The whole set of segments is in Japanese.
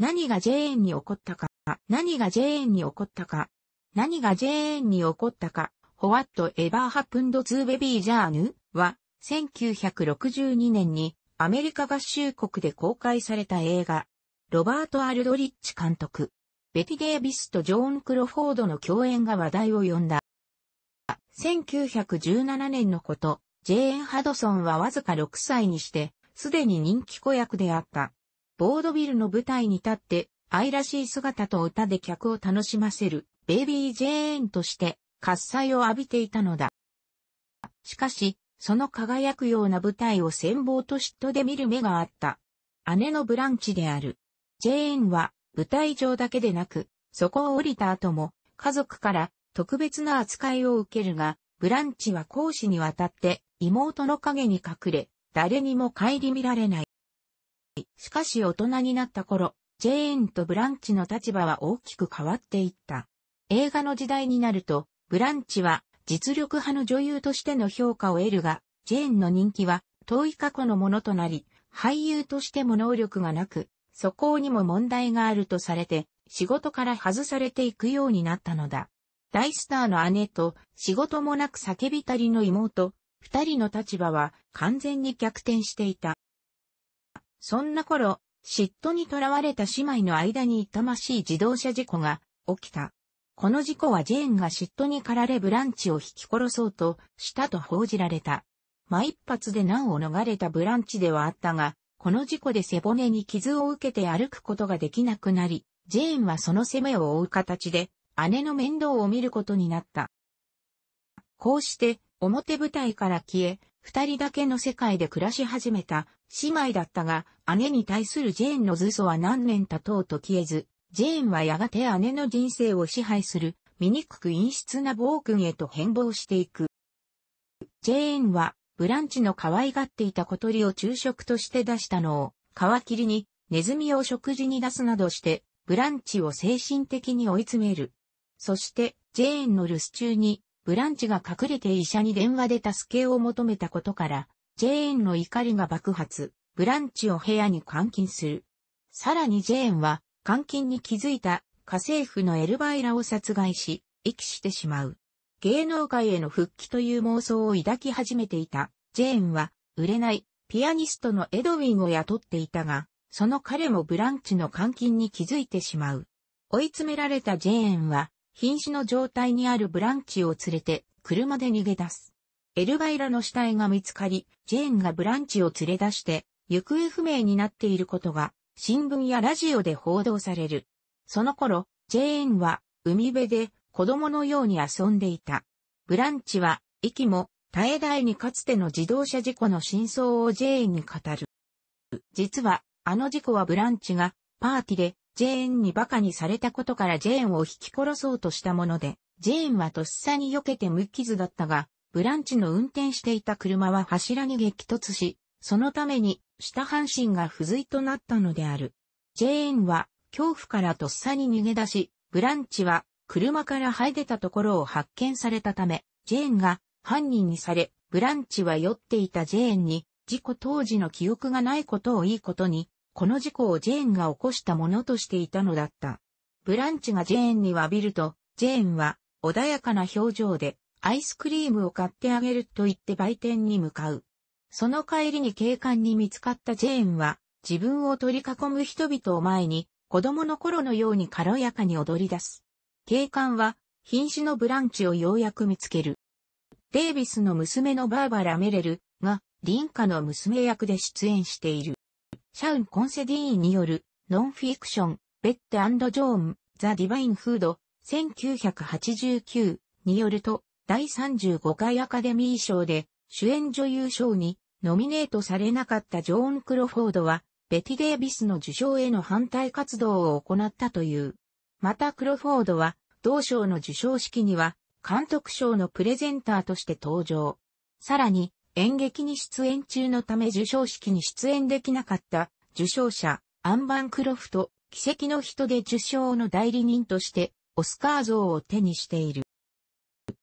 何がジェーンに起こったか、何がジェーンに起こったか、何がジェーンに起こったか、w ワット Ever Happened to Baby Jane は、1962年にアメリカ合衆国で公開された映画、ロバート・アルドリッチ監督、ベティ・デイビスとジョーン・クロフォードの共演が話題を呼んだ。1917年のこと、ジェーン・ハドソンはわずか6歳にして、すでに人気子役であった。ボードビルの舞台に立って、愛らしい姿と歌で客を楽しませる、ベイビー・ジェーンとして、喝采を浴びていたのだ。しかし、その輝くような舞台を羨望と嫉妬で見る目があった。姉のブランチである。ジェーンは、舞台上だけでなく、そこを降りた後も、家族から特別な扱いを受けるが、ブランチは講師にわたって妹の影に隠れ、誰にも顧みられない。しかし大人になった頃、ジェーンとブランチの立場は大きく変わっていった。映画の時代になると、ブランチは実力派の女優としての評価を得るが、ジェーンの人気は遠い過去のものとなり、俳優としても能力がなく、素行にも問題があるとされて、仕事から外されていくようになったのだ。大スターの姉と仕事もなく叫びたりの妹、二人の立場は完全に逆転していた。そんな頃、嫉妬に囚われた姉妹の間に痛ましい自動車事故が起きた。この事故はジェーンが嫉妬に駆られブランチを引き殺そうとしたと報じられた。ま一発で難を逃れたブランチではあったが、この事故で背骨に傷を受けて歩くことができなくなり、ジェーンはその責めを負う形で、姉の面倒を見ることになった。こうして、表舞台から消え、二人だけの世界で暮らし始めた姉妹だったが、姉に対するジェーンの図素は何年経とうと消えず、ジェーンはやがて姉の人生を支配する、醜く陰湿な暴君へと変貌していく。ジェーンは、ブランチの可愛がっていた小鳥を昼食として出したのを、皮切りに、ネズミを食事に出すなどして、ブランチを精神的に追い詰める。そして、ジェーンの留守中に、ブランチが隠れて医者に電話で助けを求めたことから、ジェーンの怒りが爆発、ブランチを部屋に監禁する。さらにジェーンは、監禁に気づいた家政婦のエルバイラを殺害し、遺棄してしまう。芸能界への復帰という妄想を抱き始めていた、ジェーンは、売れない、ピアニストのエドウィンを雇っていたが、その彼もブランチの監禁に気づいてしまう。追い詰められたジェーンは、瀕死の状態にあるブランチを連れて、車で逃げ出す。エルガイラの死体が見つかり、ジェーンがブランチを連れ出して、行方不明になっていることが、新聞やラジオで報道される。その頃、ジェーンは、海辺で、子供のように遊んでいた。ブランチは、息も、絶え絶えにかつての自動車事故の真相をジェーンに語る。実は、あの事故はブランチが、パーティで、ジェーンに馬鹿にされたことからジェーンを引き殺そうとしたもので、ジェーンはとっさに避けて無傷だったが、ブランチの運転していた車は柱に激突し、そのために下半身が不随となったのである。ジェーンは恐怖からとっさに逃げ出し、ブランチは車から這い出たところを発見されたため、ジェーンが犯人にされ、ブランチは酔っていたジェーンに事故当時の記憶がないことをいいことに、この事故をジェーンが起こしたものとしていたのだった。ブランチがジェーンに詫びると、ジェーンは穏やかな表情でアイスクリームを買ってあげると言って売店に向かう。その帰りに警官に見つかったジェーンは、自分を取り囲む人々を前に、子供の頃のように軽やかに踊り出す。警官は、瀕死のブランチをようやく見つける。デイビスの娘のバーバラ・メレルが、ンカの娘役で出演している。シャウン・コンセディーンによる、ノンフィクション、ベッドジョーン、ザ・ディバイン・フード、1989によると、第35回アカデミー賞で主演女優賞にノミネートされなかったジョーン・クロフォードは、ベティ・デイビスの受賞への反対活動を行ったという。またクロフォードは、同賞の受賞式には、監督賞のプレゼンターとして登場。さらに、演劇に出演中のため受賞式に出演できなかった受賞者、アンバン・クロフト、奇跡の人で受賞の代理人として、オスカー像を手にしている。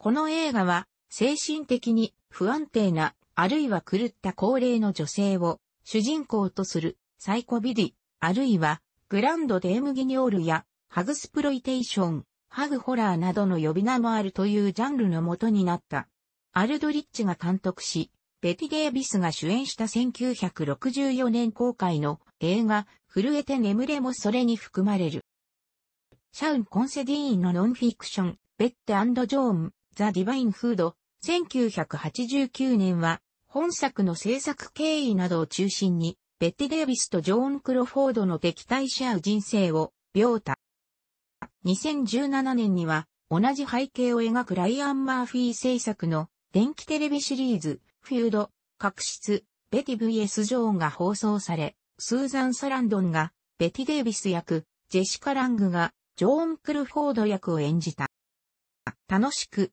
この映画は、精神的に不安定な、あるいは狂った高齢の女性を主人公とするサイコビディ、あるいはグランドデームギニオールやハグスプロイテーション、ハグホラーなどの呼び名もあるというジャンルの元になった。アルドリッチが監督し、ベティ・デイビスが主演した1964年公開の映画、震えて眠れもそれに含まれる。シャウン・コンセディーンのノンフィクション、ベッテジョーン、ザ・ディバイン・フード、1989年は、本作の制作経緯などを中心に、ベッテ・デイビスとジョーン・クロフォードの敵対し合う人生を、描た。2017年には、同じ背景を描くライアン・マーフィー制作の、電気テレビシリーズ、フュード、確執、ベティ VS ジョーンが放送され、スーザン・サランドンが、ベティ・デイビス役、ジェシカ・ラングが、ジョーン・クルフォード役を演じた。楽しく、